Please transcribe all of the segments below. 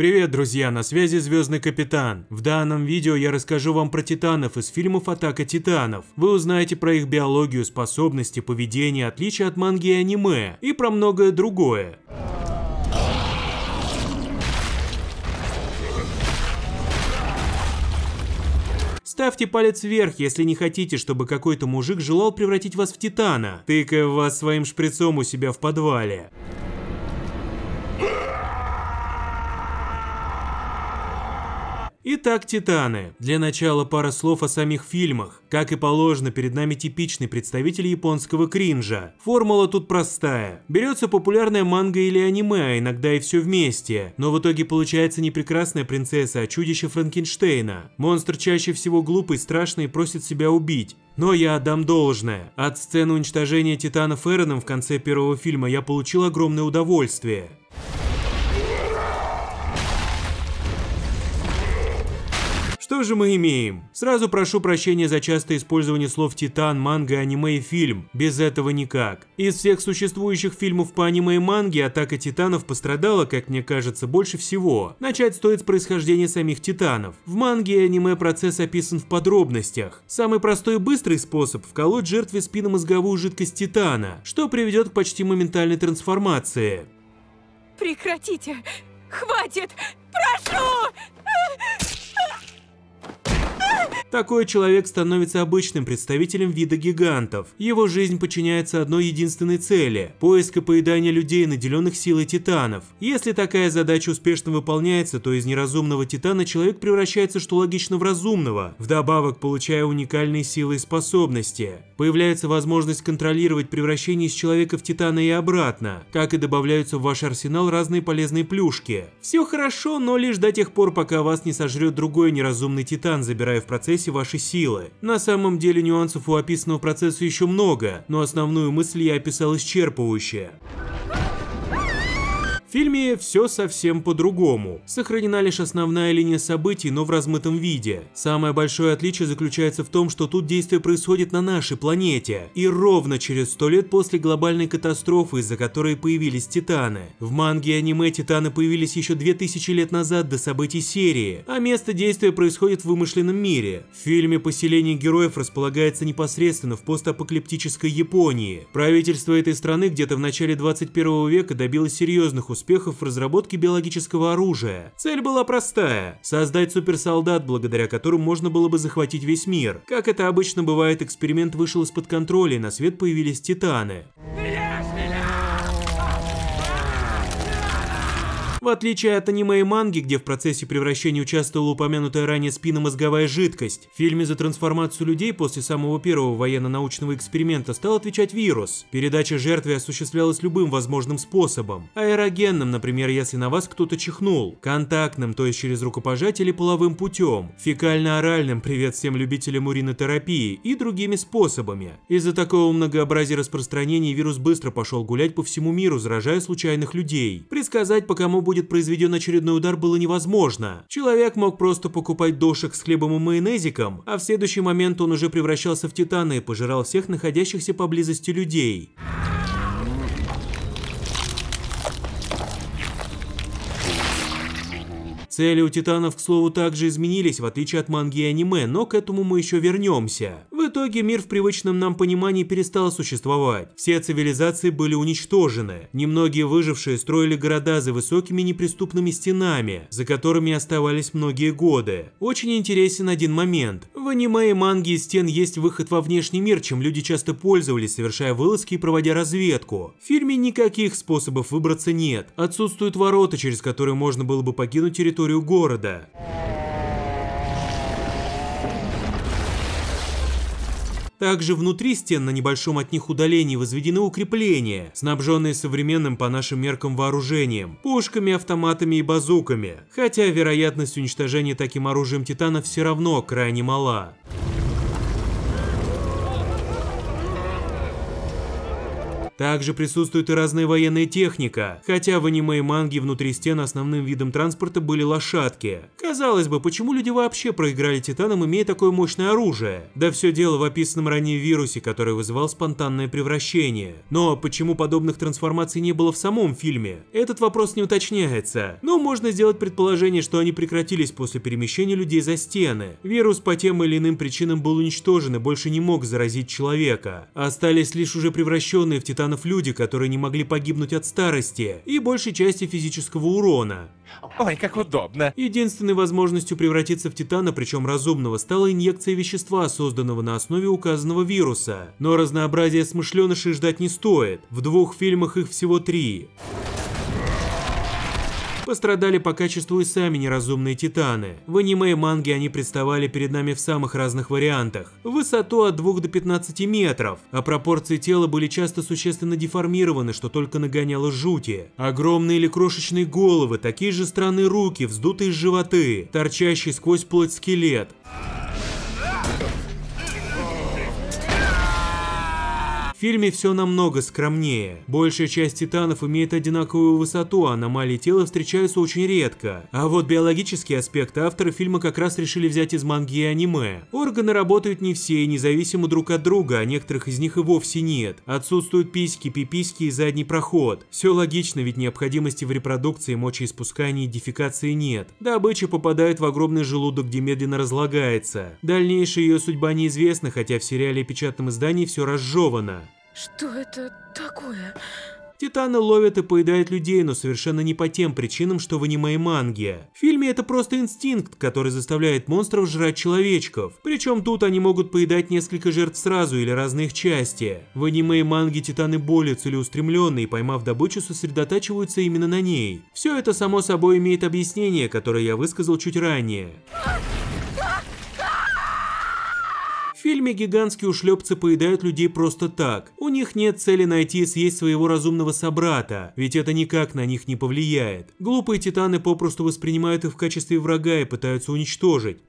Привет, друзья, на связи Звездный Капитан. В данном видео я расскажу вам про титанов из фильмов «Атака титанов». Вы узнаете про их биологию, способности, поведение, отличия от манги и аниме, и про многое другое. Ставьте палец вверх, если не хотите, чтобы какой-то мужик желал превратить вас в титана, тыкая вас своим шприцом у себя в подвале. Итак, «Титаны». Для начала пара слов о самих фильмах. Как и положено, перед нами типичный представитель японского кринжа. Формула тут простая. Берется популярная манга или аниме, а иногда и все вместе. Но в итоге получается не прекрасная принцесса, а чудище Франкенштейна. Монстр чаще всего глупый, страшный и просит себя убить. Но я отдам должное. От сцены уничтожения Титана Ферроном в конце первого фильма я получил огромное удовольствие. Что же мы имеем? Сразу прошу прощения за частое использование слов «титан», «манга», «аниме» и «фильм». Без этого никак. Из всех существующих фильмов по аниме и манге «Атака титанов» пострадала, как мне кажется, больше всего. Начать стоит с происхождения самих титанов. В манге и аниме процесс описан в подробностях. Самый простой и быстрый способ – вколоть жертве спинномозговую жидкость титана, что приведет к почти моментальной трансформации. Прекратите! Хватит! Прошу! Такой человек становится обычным представителем вида гигантов. Его жизнь подчиняется одной единственной цели – поиск и поедание людей, наделенных силой титанов. Если такая задача успешно выполняется, то из неразумного титана человек превращается, что логично, в разумного, вдобавок получая уникальные силы и способности. Появляется возможность контролировать превращение из человека в титана и обратно, как и добавляются в ваш арсенал разные полезные плюшки. Все хорошо, но лишь до тех пор, пока вас не сожрет другой неразумный титан, забирая в процессе оправдались ваши силы. На самом деле нюансов у описанного процесса еще много, но основную мысль я описал исчерпывающе фильме все совсем по-другому. Сохранена лишь основная линия событий, но в размытом виде. Самое большое отличие заключается в том, что тут действие происходит на нашей планете. И ровно через сто лет после глобальной катастрофы, из-за которой появились Титаны. В манге и аниме Титаны появились еще 2000 лет назад до событий серии, а место действия происходит в вымышленном мире. В фильме поселение героев располагается непосредственно в постапокалиптической Японии. Правительство этой страны где-то в начале 21 века добилось серьезных успехов успехов в разработке биологического оружия. Цель была простая – создать суперсолдат, благодаря которому можно было бы захватить весь мир. Как это обычно бывает, эксперимент вышел из-под контроля и на свет появились титаны. отличие от аниме и манги, где в процессе превращения участвовала упомянутая ранее спинномозговая жидкость, в фильме за трансформацию людей после самого первого военно-научного эксперимента стал отвечать вирус. Передача жертве осуществлялась любым возможным способом. Аэрогенным, например, если на вас кто-то чихнул. Контактным, то есть через рукопожатие или половым путем. Фекально-оральным, привет всем любителям уринотерапии и другими способами. Из-за такого многообразия распространения вирус быстро пошел гулять по всему миру, заражая случайных людей. Предсказать, по кому будет будет произведен очередной удар, было невозможно. Человек мог просто покупать дошек с хлебом и майонезиком, а в следующий момент он уже превращался в титана и пожирал всех находящихся поблизости людей. Цели у титанов, к слову, также изменились, в отличие от манги и аниме, но к этому мы еще вернемся. В итоге мир в привычном нам понимании перестал существовать. Все цивилизации были уничтожены. Немногие выжившие строили города за высокими неприступными стенами, за которыми оставались многие годы. Очень интересен один момент. В аниме и манге из стен есть выход во внешний мир, чем люди часто пользовались, совершая вылазки и проводя разведку. В фильме никаких способов выбраться нет. Отсутствуют ворота, через которые можно было бы покинуть территорию территорию города. Также внутри стен на небольшом от них удалении возведены укрепления, снабженные современным по нашим меркам вооружением, пушками, автоматами и базуками, хотя вероятность уничтожения таким оружием Титана все равно крайне мала. Также присутствует и разная военная техника, хотя в аниме и манге внутри стен основным видом транспорта были лошадки. Казалось бы, почему люди вообще проиграли Титанам, имея такое мощное оружие? Да все дело в описанном ранее вирусе, который вызывал спонтанное превращение. Но почему подобных трансформаций не было в самом фильме? Этот вопрос не уточняется, но можно сделать предположение, что они прекратились после перемещения людей за стены. Вирус по тем или иным причинам был уничтожен и больше не мог заразить человека. Остались лишь уже превращенные в Титан титанов люди, которые не могли погибнуть от старости и большей части физического урона. Ой, как удобно. Единственной возможностью превратиться в титана, причем разумного, стала инъекция вещества, созданного на основе указанного вируса. Но разнообразие смышленышей ждать не стоит. В двух фильмах их всего три. Пострадали по качеству и сами неразумные титаны. В аниме и манге они представали перед нами в самых разных вариантах. высоту от 2 до 15 метров, а пропорции тела были часто существенно деформированы, что только нагоняло жути. Огромные или крошечные головы, такие же странные руки, вздутые животы, торчащие сквозь плоть скелет. В фильме все намного скромнее. Большая часть титанов имеет одинаковую высоту, а аномалии тела встречаются очень редко. А вот биологические аспекты авторы фильма как раз решили взять из манги и аниме. Органы работают не все и независимо друг от друга, а некоторых из них и вовсе нет. Отсутствуют письки, пиписьки и задний проход. Все логично, ведь необходимости в репродукции, мочеиспускании и дефекации нет. Добыча попадает в огромный желудок, где медленно разлагается. Дальнейшая ее судьба неизвестна, хотя в сериале и печатном издании все разжевано. Что это такое? Титаны ловят и поедают людей, но совершенно не по тем причинам, что в аниме и манге. В фильме это просто инстинкт, который заставляет монстров жрать человечков. Причем тут они могут поедать несколько жертв сразу или разных части. В аниме и манге титаны более целеустремленные, поймав добычу, сосредотачиваются именно на ней. Все это само собой имеет объяснение, которое я высказал чуть ранее. В фильме гигантские ушлепцы поедают людей просто так. У них нет цели найти и съесть своего разумного собрата, ведь это никак на них не повлияет. Глупые титаны попросту воспринимают их в качестве врага и пытаются уничтожить.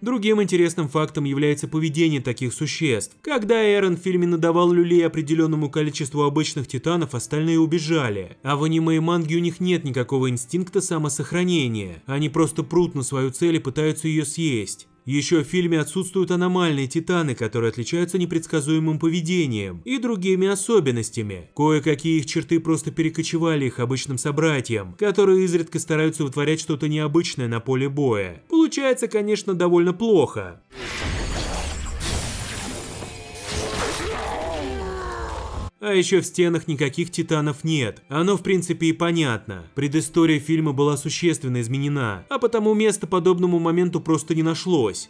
Другим интересным фактом является поведение таких существ. Когда Эрон в фильме надавал люлей определенному количеству обычных титанов, остальные убежали. А в аниме и манге у них нет никакого инстинкта самосохранения. Они просто прут на свою цель и пытаются ее съесть. Еще в фильме отсутствуют аномальные титаны, которые отличаются непредсказуемым поведением и другими особенностями. Кое-какие их черты просто перекочевали их обычным собратьям, которые изредка стараются вытворять что-то необычное на поле боя. Получается, конечно, довольно плохо. Плохо. А еще в стенах никаких титанов нет. Оно в принципе и понятно. Предыстория фильма была существенно изменена, а потому места подобному моменту просто не нашлось.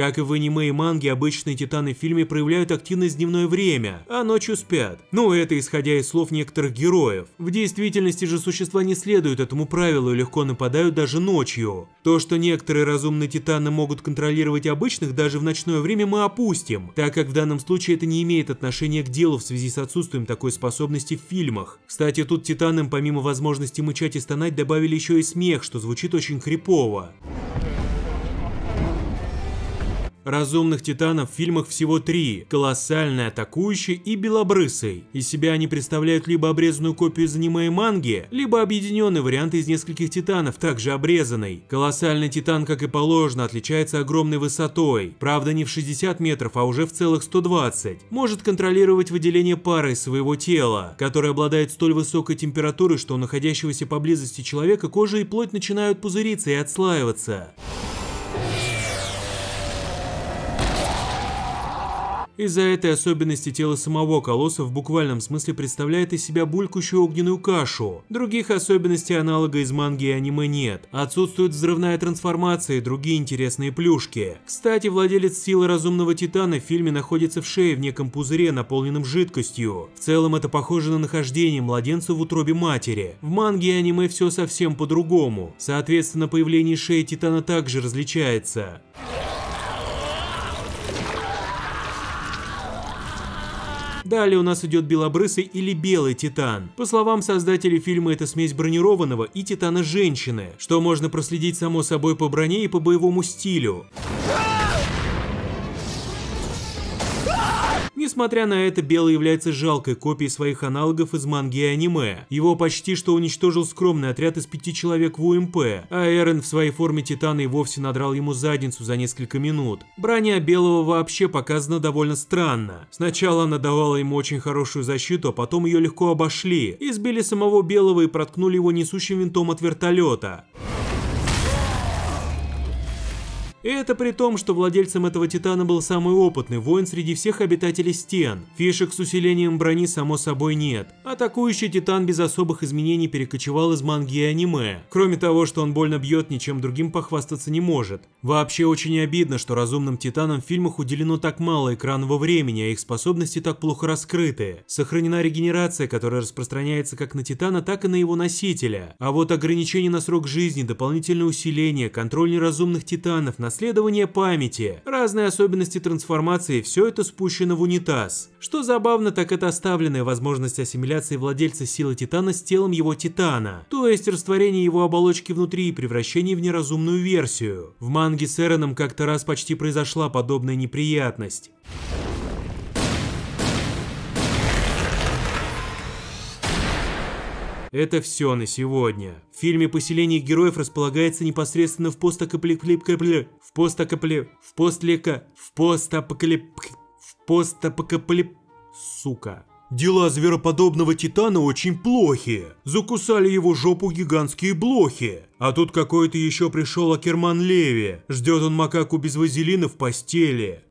Как и в аниме и манге, обычные титаны в фильме проявляют активность в дневное время, а ночью спят. Но ну, это исходя из слов некоторых героев. В действительности же существа не следуют этому правилу и легко нападают даже ночью. То, что некоторые разумные титаны могут контролировать обычных даже в ночное время мы опустим, так как в данном случае это не имеет отношения к делу в связи с отсутствием такой способности в фильмах. Кстати, тут титанам помимо возможности мычать и стонать добавили еще и смех, что звучит очень хрипово. Разумных титанов в фильмах всего три – колоссальный, атакующий и белобрысый. Из себя они представляют либо обрезанную копию из аниме манги, либо объединенный вариант из нескольких титанов, также обрезанный. Колоссальный титан, как и положено, отличается огромной высотой, правда не в 60 метров, а уже в целых 120. Может контролировать выделение пары из своего тела, которое обладает столь высокой температурой, что у находящегося поблизости человека кожа и плоть начинают пузыриться и отслаиваться. Из-за этой особенности тело самого колосса в буквальном смысле представляет из себя булькущую огненную кашу. Других особенностей аналога из манги и аниме нет. Отсутствует взрывная трансформация и другие интересные плюшки. Кстати, владелец силы разумного титана в фильме находится в шее в неком пузыре, наполненном жидкостью. В целом это похоже на нахождение младенца в утробе матери. В манге и аниме все совсем по-другому. Соответственно, появление шеи титана также различается. Yeah. Далее у нас идет белобрысый или белый титан. По словам создателей фильма, это смесь бронированного и титана-женщины, что можно проследить само собой по броне и по боевому стилю. А! Несмотря на это, Белый является жалкой копией своих аналогов из манги и аниме. Его почти что уничтожил скромный отряд из пяти человек в УМП, а Эрен в своей форме Титана и вовсе надрал ему задницу за несколько минут. Броня Белого вообще показана довольно странно. Сначала она давала ему очень хорошую защиту, а потом ее легко обошли, избили самого Белого и проткнули его несущим винтом от вертолета. И это при том, что владельцем этого титана был самый опытный воин среди всех обитателей стен. Фишек с усилением брони само собой нет. Атакующий титан без особых изменений перекочевал из манги и аниме. Кроме того, что он больно бьет, ничем другим похвастаться не может. Вообще очень обидно, что разумным титанам в фильмах уделено так мало экранного времени, а их способности так плохо раскрыты. Сохранена регенерация, которая распространяется как на титана, так и на его носителя. А вот ограничение на срок жизни, дополнительное усиление, контроль неразумных титанов, на наследование памяти, разные особенности трансформации, все это спущено в унитаз. Что забавно, так это оставленная возможность ассимиляции владельца силы Титана с телом его Титана, то есть растворение его оболочки внутри и превращение в неразумную версию. В манге с Эроном как-то раз почти произошла подобная неприятность. Это все на сегодня. В фильме «Поселение героев» располагается непосредственно в постапокалипклип... В постапокалип... В постлека... В постапокалип... В постапокалип... Сука. Дела звероподобного титана очень плохи. Закусали его жопу гигантские блохи. А тут какой-то еще пришел Акерман Леви. Ждет он макаку без вазелина в постели.